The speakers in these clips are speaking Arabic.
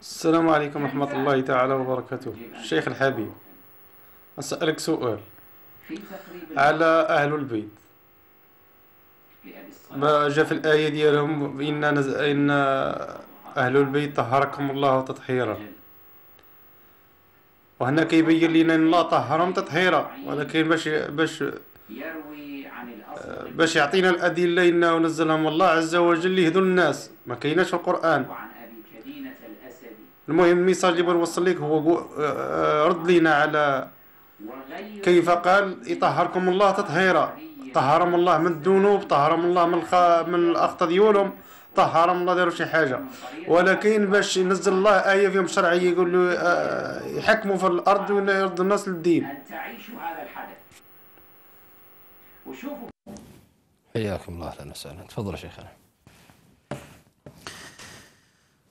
السلام عليكم ورحمة الله تعالى وبركاته الشيخ الحبيب أسألك سؤال على أهل البيت ما جاء في الآية ديالهم إن, إن أهل البيت طهركم الله تطهيرا وهنا كيبين لنا ان الله طهرهم تطهيرا ولكن باش باش باش يعطينا الادله انه نزلهم الله عز وجل ليهدوا الناس ما كيناش في القران المهم الميساج اللي بنوصل لك هو آه، رد لينا على كيف قال يطهركم الله تطهيرا طهرهم الله من الذنوب طهرهم الله من الخ... من الاخطاء ديولهم طهرهم الله داروا شي حاجه ولكن باش ينزل الله ايه فيهم شرعيه يقول له آه، يحكموا في الارض ولا يرد الناس للدين حياكم الله اهلا وسهلا تفضل شيخنا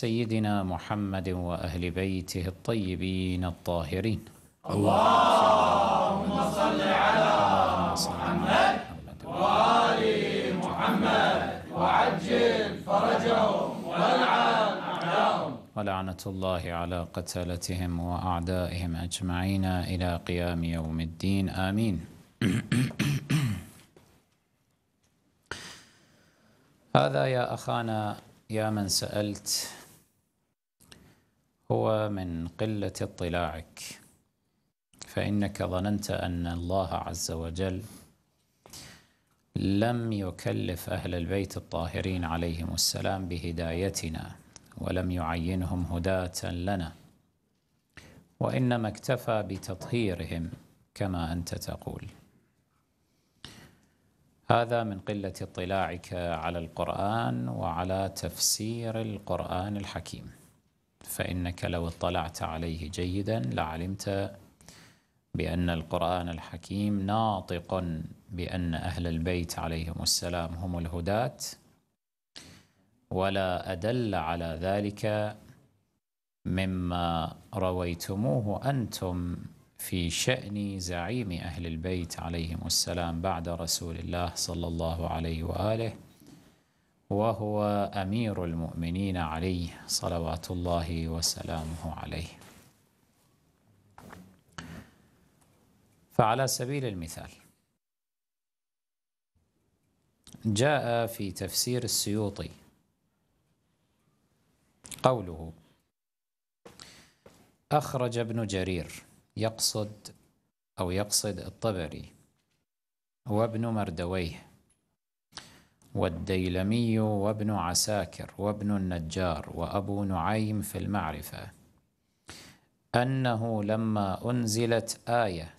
سيدنا محمد وأهل بيته الطيبين الطاهرين اللهم صل على محمد وآل محمد وعجل فرجهم والعن أعداءهم ولعنة الله على قتلتهم وأعدائهم أجمعين إلى قيام يوم الدين آمين هذا يا أخانا يا من سألت هو من قلة اطلاعك فإنك ظننت أن الله عز وجل لم يكلف أهل البيت الطاهرين عليهم السلام بهدايتنا ولم يعينهم هداة لنا وإنما اكتفى بتطهيرهم كما أنت تقول هذا من قلة اطلاعك على القرآن وعلى تفسير القرآن الحكيم فإنك لو اطلعت عليه جيدا لعلمت بأن القرآن الحكيم ناطق بأن أهل البيت عليهم السلام هم الهداة ولا أدل على ذلك مما رويتموه أنتم في شأن زعيم أهل البيت عليهم السلام بعد رسول الله صلى الله عليه وآله وهو أمير المؤمنين عليه صلوات الله وسلامه عليه فعلى سبيل المثال جاء في تفسير السيوطي قوله أخرج ابن جرير يقصد أو يقصد الطبري وابن مردويه والديلمي وابن عساكر وابن النجار وأبو نعيم في المعرفة أنه لما أنزلت آية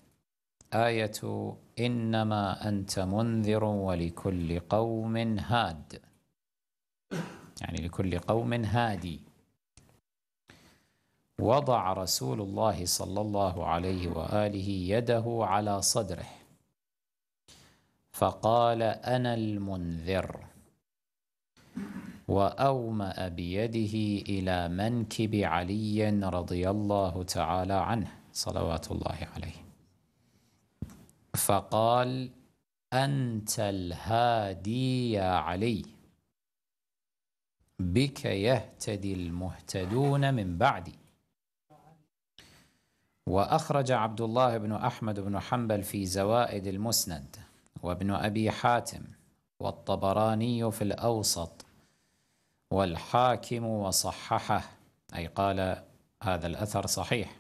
آية إنما أنت منذر ولكل قوم هاد يعني لكل قوم هادي وضع رسول الله صلى الله عليه وآله يده على صدره فقال أنا المنذر وأومأ بيده إلى منكب علي رضي الله تعالى عنه صلوات الله عليه فقال أنت الهادي يا علي بك يهتدي المهتدون من بعدي وأخرج عبد الله بن أحمد بن حنبل في زوائد المسند وابن أبي حاتم والطبراني في الأوسط والحاكم وصححه أي قال هذا الأثر صحيح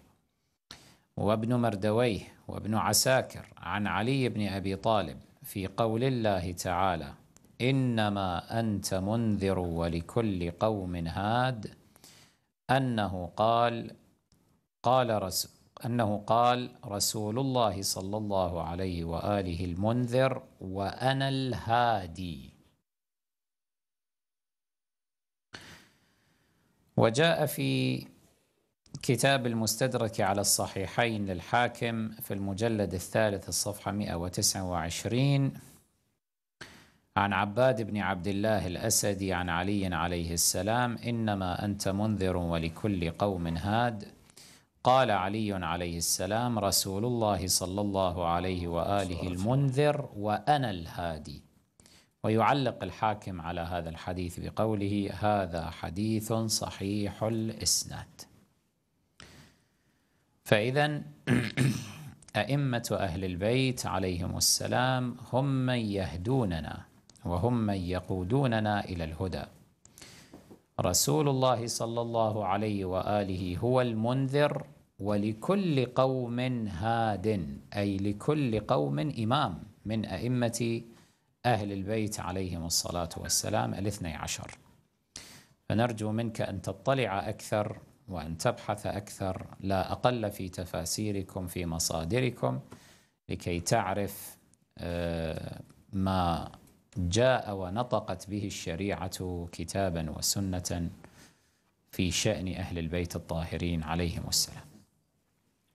وابن مردويه وابن عساكر عن علي بن أبي طالب في قول الله تعالى إنما أنت منذر ولكل قوم هاد أنه قال قال رسول أنه قال رسول الله صلى الله عليه وآله المنذر وأنا الهادي وجاء في كتاب المستدرك على الصحيحين للحاكم في المجلد الثالث الصفحة 129 عن عباد بن عبد الله الأسدي عن علي عليه السلام إنما أنت منذر ولكل قوم هاد قال علي عليه السلام رسول الله صلى الله عليه وآله المنذر وأنا الهادي ويعلق الحاكم على هذا الحديث بقوله هذا حديث صحيح الإسناد فإذا أئمة أهل البيت عليهم السلام هم من يهدوننا وهم من يقودوننا إلى الهدى رسول الله صلى الله عليه واله هو المنذر ولكل قوم هاد اي لكل قوم امام من ائمه اهل البيت عليهم الصلاه والسلام الاثني عشر فنرجو منك ان تطلع اكثر وان تبحث اكثر لا اقل في تفاسيركم في مصادركم لكي تعرف آه، ما جاء ونطقت به الشريعة كتابا وسنة في شأن أهل البيت الطاهرين عليهم السلام